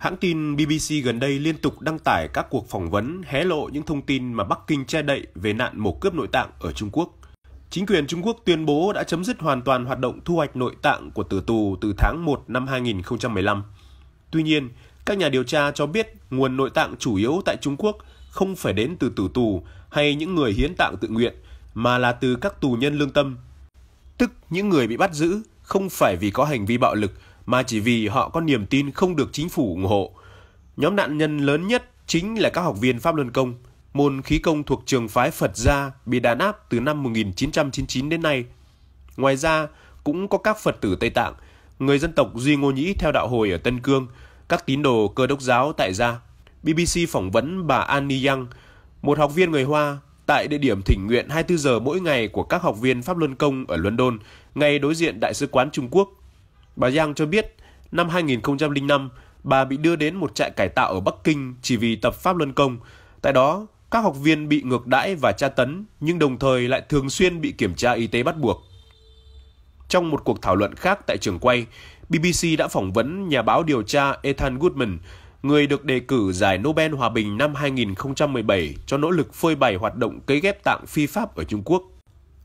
Hãng tin BBC gần đây liên tục đăng tải các cuộc phỏng vấn hé lộ những thông tin mà Bắc Kinh che đậy về nạn mổ cướp nội tạng ở Trung Quốc. Chính quyền Trung Quốc tuyên bố đã chấm dứt hoàn toàn hoạt động thu hoạch nội tạng của tử tù từ tháng 1 năm 2015. Tuy nhiên, các nhà điều tra cho biết nguồn nội tạng chủ yếu tại Trung Quốc không phải đến từ tử tù hay những người hiến tạng tự nguyện, mà là từ các tù nhân lương tâm. Tức những người bị bắt giữ không phải vì có hành vi bạo lực mà chỉ vì họ có niềm tin không được chính phủ ủng hộ. Nhóm nạn nhân lớn nhất chính là các học viên Pháp Luân Công, môn khí công thuộc trường phái Phật gia bị đàn áp từ năm 1999 đến nay. Ngoài ra, cũng có các Phật tử Tây Tạng, người dân tộc Duy Ngô Nhĩ theo đạo hồi ở Tân Cương, các tín đồ cơ đốc giáo tại gia. BBC phỏng vấn bà Annie Yang, một học viên người Hoa tại địa điểm thỉnh nguyện 24 giờ mỗi ngày của các học viên Pháp Luân Công ở London, ngay đối diện Đại sứ quán Trung Quốc Bà Yang cho biết, năm 2005, bà bị đưa đến một trại cải tạo ở Bắc Kinh chỉ vì tập Pháp Luân Công. Tại đó, các học viên bị ngược đãi và tra tấn, nhưng đồng thời lại thường xuyên bị kiểm tra y tế bắt buộc. Trong một cuộc thảo luận khác tại trường quay, BBC đã phỏng vấn nhà báo điều tra Ethan Goodman, người được đề cử giải Nobel Hòa Bình năm 2017 cho nỗ lực phơi bày hoạt động cấy ghép tạng phi pháp ở Trung Quốc.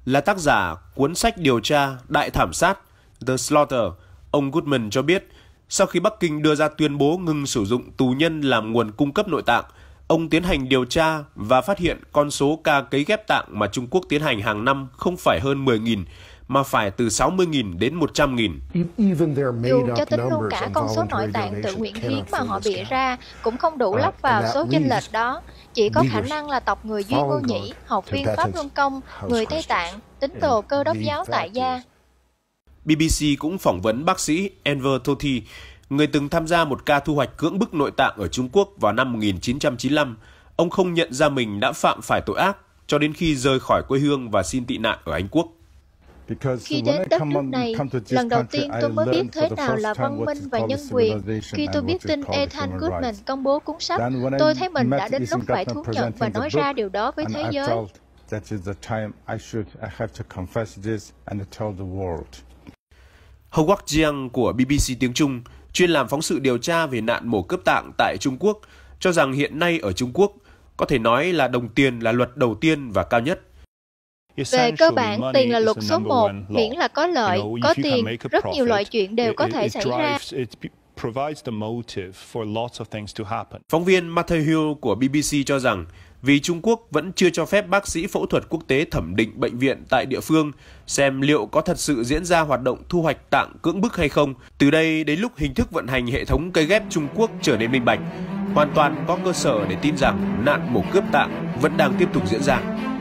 Là tác giả cuốn sách điều tra Đại Thảm Sát, The Slaughter – Ông Goodman cho biết, sau khi Bắc Kinh đưa ra tuyên bố ngừng sử dụng tù nhân làm nguồn cung cấp nội tạng, ông tiến hành điều tra và phát hiện con số ca cấy ghép tạng mà Trung Quốc tiến hành hàng năm không phải hơn 10.000 mà phải từ 60.000 đến 100.000. Dù cho tính luôn cả con số nội tạng tự nguyện hiến mà họ bịa ra cũng không đủ lắp vào số chênh lệch đó. Chỉ có khả năng là tộc người Duy Ngô Nhĩ, học viên Pháp Luân Công, người Tây Tạng, tín đồ cơ đốc giáo tại gia, BBC cũng phỏng vấn bác sĩ Enver Tothi, người từng tham gia một ca thu hoạch cưỡng bức nội tạng ở Trung Quốc vào năm 1995. Ông không nhận ra mình đã phạm phải tội ác cho đến khi rời khỏi quê hương và xin tị nạn ở Anh Quốc. Khi đến đất nước này, lần đầu tiên tôi mới biết thế nào là văn minh và nhân quyền. Khi tôi biết tin Ethan Goodman công bố cuốn sách, tôi thấy mình đã đến lúc phải thú nhận và nói ra điều đó với thế giới. That is the time I should I have to confess this and tell the world. Howard Jiang của BBC tiếng Trung, chuyên làm phóng sự điều tra về nạn mổ cướp tạng tại Trung Quốc, cho rằng hiện nay ở Trung Quốc, có thể nói là đồng tiền là luật đầu tiên và cao nhất. Về cơ bản, tiền là luật số một, miễn là có lợi, có tiền, rất nhiều loại chuyện đều có thể xảy ra provides the motive for lots of things to happen. Phóng viên Matthew Hill của BBC cho rằng vì Trung Quốc vẫn chưa cho phép bác sĩ phẫu thuật quốc tế thẩm định bệnh viện tại địa phương xem liệu có thật sự diễn ra hoạt động thu hoạch tạng cưỡng bức hay không. Từ đây đến lúc hình thức vận hành hệ thống cây ghép Trung Quốc trở nên minh bạch, hoàn toàn có cơ sở để tin rằng nạn mổ cướp tạng vẫn đang tiếp tục diễn ra.